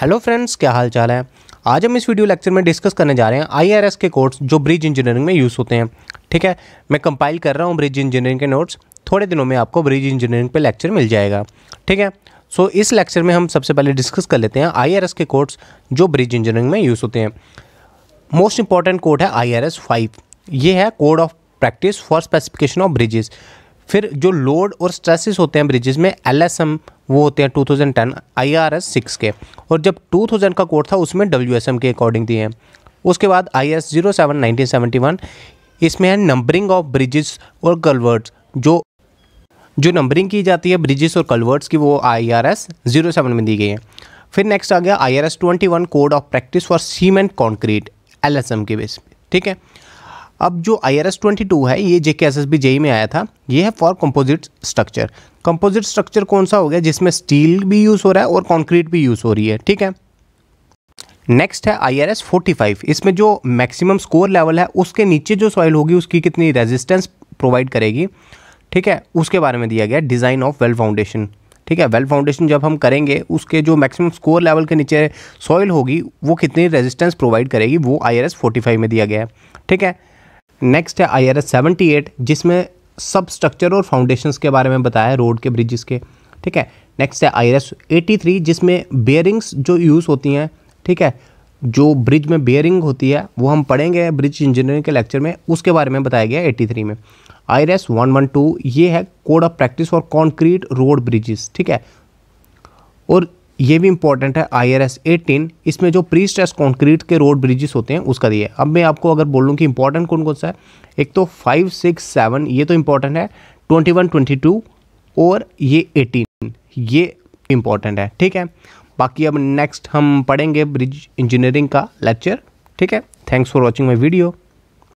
hello friends क्या हाल चाल है आज हम इस वीडियो लेक्चर में डिस्कस करने जा रहे हैं आईआरएस के कोर्स जो ब्रिज इंजीनियरिंग में यूज़ होते हैं ठीक है मैं कंपाइल कर रहा हूँ ब्रिज इंजीनियरिंग के नोट्स थोड़े दिनों में आपको ब्रिज इंजीनियरिंग पे लेक्चर मिल जाएगा ठीक है सो so, इस लेक्चर में हम सबसे पहले डिस्कस कर लेते हैं आई के कोर्ट्स जो ब्रिज इंजीनियरिंग में यूज़ होते हैं मोस्ट इंपॉर्टेंट कोड है आई आर ये है code of practice for specification of bridges फिर जो लोड और स्ट्रेसेस होते हैं ब्रिजेस में एल वो होते हैं 2010 एस सिक्स के और जब 2000 का कोड था उसमें एम के अकॉर्डिंग दिए हैं उसके बाद I S zero seven nineteen seventy one इसमें है नंबरिंग ऑफ ब्रिजेस और कलवर्ट्स जो जो नंबरिंग की जाती है ब्रिजेस और कलवर्ट्स की वो I R S zero seven में दी गई है फिर नेक्स्ट आ गया I R S twenty one code of practice for cement concrete L S M के बेस पर ठीक है अब जो I R S twenty two है ये जे के एस एस बी जेई में आया था ये है for composite structure composite structure कौन सा हो गया जिसमें स्टील भी यूज़ हो रहा है और कॉन्क्रीट भी यूज़ हो रही है ठीक है नेक्स्ट है I R S forty five इसमें जो मैक्सिमम स्कोर लेवल है उसके नीचे जो सॉइल होगी उसकी कितनी रेजिस्टेंस प्रोवाइड करेगी ठीक है उसके बारे में दिया गया डिज़ाइन ऑफ वेल फाउंडेशन ठीक है वेल फाउंडेशन जब हम करेंगे उसके जो मैक्सिमम स्कोर लेवल के नीचे सॉइल होगी वो कितनी रेजिस्टेंस प्रोवाइड करेगी वो I R S forty five में दिया गया है ठीक है नेक्स्ट है I R S seventy eight जिसमें सब स्ट्रक्चर और फाउंडेशंस के बारे में बताया है रोड के ब्रिजेस के ठीक है नेक्स्ट है I R S eighty three जिसमें बेयरिंग्स जो यूज़ होती हैं ठीक है जो ब्रिज में बेयरिंग होती है वो हम पढ़ेंगे ब्रिज इंजीनियरिंग के लेक्चर में उसके बारे में बताया गया एट्टी थ्री में I R S one one two ये है code of practice for concrete road bridges ठीक है और ये भी इंपॉर्टेंट है आई आर एस एटीन इसमें जो प्री स्ट्रेस कॉन्क्रीट के रोड ब्रिजेस होते हैं उसका दिया है अब मैं आपको अगर बोल कि इंपॉर्टेंट कौन कौन सा है एक तो फाइव सिक्स सेवन ये तो इंपॉर्टेंट है ट्वेंटी वन ट्वेंटी टू और ये एटीन ये इंपॉर्टेंट है ठीक है बाकी अब नेक्स्ट हम पढ़ेंगे ब्रिज इंजीनियरिंग का लेक्चर ठीक है thanks for watching my video